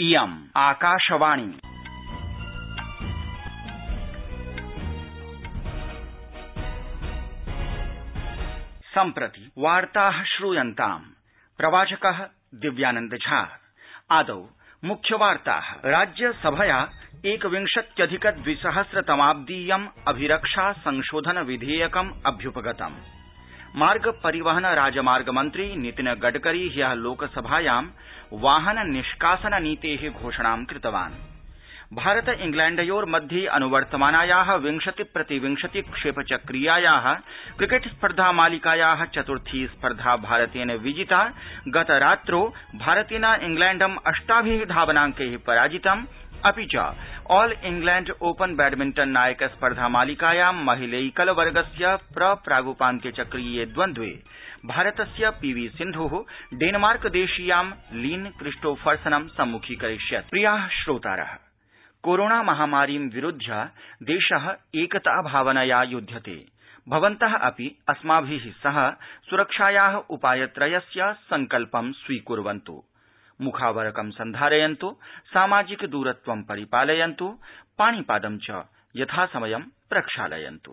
इयम् आकाशवाणी सम्प्रति वार्ताः श्रूयन्ताम् प्रवाचकः दिव्यानन्द झा आदौ मुख्य मुख्यवार्ताः राज्यसभया एकविंशत्यधिक द्विसहस्र तमाब्दीयम् अभिरक्षा संशोधन विधेयकम् अभ्य्पगतमं मार्ग परिवहन राजमार्ग मन्त्री नितिन गडकरी ह्य लोकसभायां वाहन निष्कासन नीते घोषणां कृतवान् भारत इंग्लैण्डयोर्मध्ये अनुवर्तमानाया विंशति प्रतिविंशति क्षेप चक्रीयायाः क्रिकेट स्पर्धा मालिकाया चतुर्थी स्पर्धा भारतेन विजिता गतरात्रौ भारतेन इंग्लैण्डम् अष्टाभि धावनांकै पराजितम् अपि च ऑल इंग्लैण्ड ओपन बैडमिण्टन नायक स्पर्धा मालिकायां महिलैकल वर्गस्य प्र चक्रीये द्वन्द्वे भारतस्य पी वी सिन्धु डेनमार्क देशीयां लीन क्रिस्टोफर्सनं सम्मुखीकरिष्यत् प्रिया श्रोतार कोरोणा महामारीं विरुध्य देश एकता भावनया युध्यते भवन्त अपि अस्माभि सह सुरक्षाया उपायत्रयस्य सङ्कल्पं स्वीकुर्वन्तु मुखावरकं सन्धारयन्तु सामाजिक दूरत्वं परिपालयन्तु पाणिपादं च यथासमयं प्रक्षालयन्तु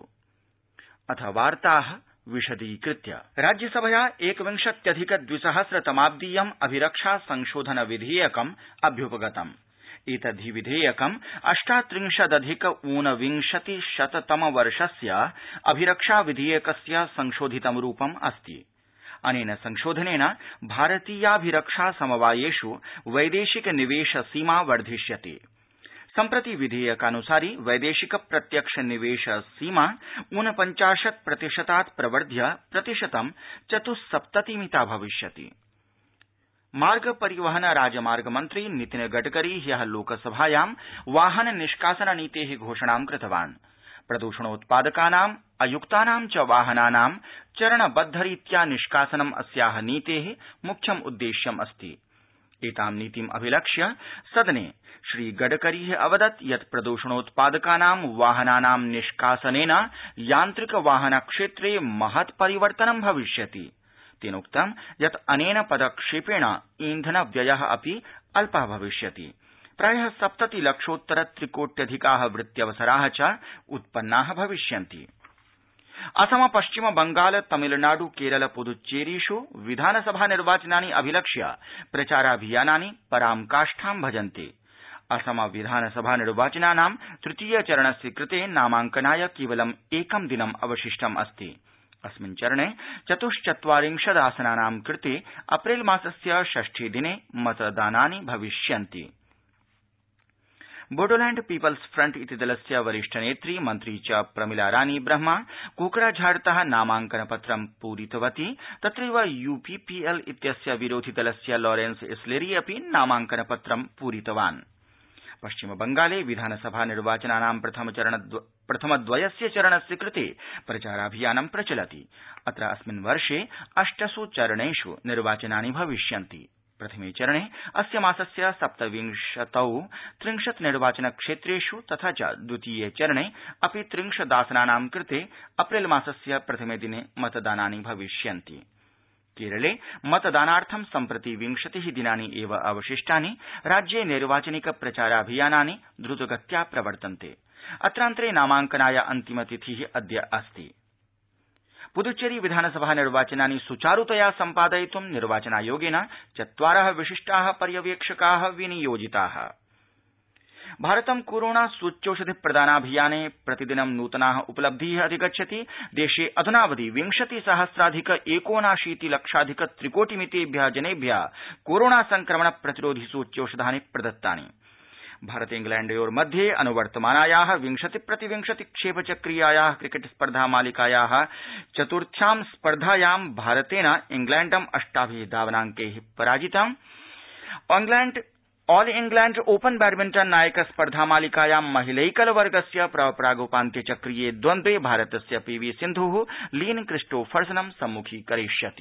राज्यसभा राज्यसभया एकविंशत्यधिक द्विसहस्रतमाब्दीयम् अभिरक्षा संशोधन विधेयकम् अभ्य्पगतम् एतद्धि विधेयकम् अष्टात्रिंशदधिक ऊनविंशति शत तम वर्षस्य अभिरक्षा विधेयकस्य संशोधितं रूपम् अस्ति अनेन संशोधनेन भारतीयाभिरक्षा समवायेष् वैदेशिक निवेश सीमा वर्धिष्यते सम्प्रति विधेयकान्सारि वैदेशिक प्रत्यक्ष निवेश सीमा ऊनपञ्चाशत् प्रतिशतात् प्रवर्ध्य प्रतिशतं चत्स्सप्ततिमिता भविष्यति मार्ग परिवहन राजमार्ग मन्त्री नितिन गडकरी ह्य लोकसभायां वाहन निष्कासन नीते घोषणां कृतवान् प्रदूषणोत्पादकानाम् अयुक्तानां च वाहनानां चरणबद्धरीत्या निष्कासनम् अस्याः नीतेः मुख्यमुद्देश्यमस्ति एतां अभिलक्ष्य सदने श्रीगडकरी अवदत् यत् प्रदूषणोत्पादकानां वाहनानां निष्कासनेन यान्त्रिक वाहन क्षेत्रे महत् परिवर्तनं भविष्यति तेनोक्तं यत् अनेन पदक्षेपेण ईन्धन व्यय अपि अल्प भविष्यति प्राय सप्तति लक्षोत्तर त्रिकोट्यधिका वृत्यवसरा च उत्पन्ना भविष्यन्ति असम पश्चिम बंगाल तमिलनाड् केरल पुद्च्चेरीष् विधानसभा निर्वाचनानि अभिलक्ष्य प्रचाराभियानानि परां काष्ठां भजन्ति असम विधानसभा निर्वाचनानां तृतीय चरणस्य कृते नामांकनाय केवलं एकं दिनम् अवशिष्टमस्ति अस्मिन् चरणे चतुश्चत्वारिंशदासनानां कृते अप्रैल मासस्य षष्ठे दिने मतदानानि भविष्यन्ति बोडोलैंड पीपल्स फ्रंट इति दलस्य नेत्री मन्त्री च प्रमिला रानी ब्रह्मा कोकराझारतः नामांकन पत्रं पूरितवती तत्रैव यूपीपीएल इत्यस्य विरोधि दलस्य लॉरेंस इस्लेरी अपि नामांकन पत्रं पूरितवान् पश्चिम बंगाले विधानसभा निर्वाचनानां प्रथमद्वयस्य चरणस्य कृते प्रचाराभियानं प्रचलति अत्र अस्मिन् वर्षे अष्टस् चरणेष् निर्वाचनानि भविष्यन्ति प्रथमे चरणे अस्य मासस्य सप्तविंशतौ त्रिंशत् निर्वाचन क्षेत्रेष् तथा च द्वितीये चरणे अपि त्रिंशदासनानां कृते अप्रैल मासस्य प्रथमे दिने मतदानानि भविष्यन्ति केरले मतदानार्थं सम्प्रति विंशति दिनानि एव अवशिष्टानि राज्ये नैर्वाचनिक प्रचाराभियानानि द्रतगत्या प्रवर्तन्ते अत्रान्तरे नामांकनाय अन्तिमतिथि अद्य अस्ति पुद्च्चेरी विधानसभा निर्वाचनानि सुचारुतया सम्पादयितुं निर्वाचनायोगेन चत्वार विशिष्टा पर्यवेक्षका विनियोजिता भारतं कोरोणा सूच्यौषधि प्रदानाभियाने प्रतिदिनं नूतना उपलब्धि अधिगच्छति देशे अध्नावधि विंशति सहस्राधिक एकोनाशीति लक्षाधिक मितेभ्य जनेभ्य कोरोणा संक्रमण प्रतिरोधि सूच्यौषधानि प्रदत्तानि भारत इंग्लैण्डयोर्मध्ये अनुवर्तमानाया विंशति प्रतिविंशति क्षेप चक्रीयाया क्रिकेट स्पर्धा मालिकाया चतुर्थ्यां स्पर्धायां भारतेन इंग्लैण्डम् अष्टाभि धावनांकै पराजितम् ऑल इंग्लैण्ड ओपन बैडमिण्टन् नायक स्पर्धा मालिकायां महिलैकल वर्गस्य प्रागुपान्त्य चक्रीये द्वन्द्वे भारतस्य पी वी सिन्धु लीन क्रिस्टोफर्सनं सम्मुखीकरिष्यति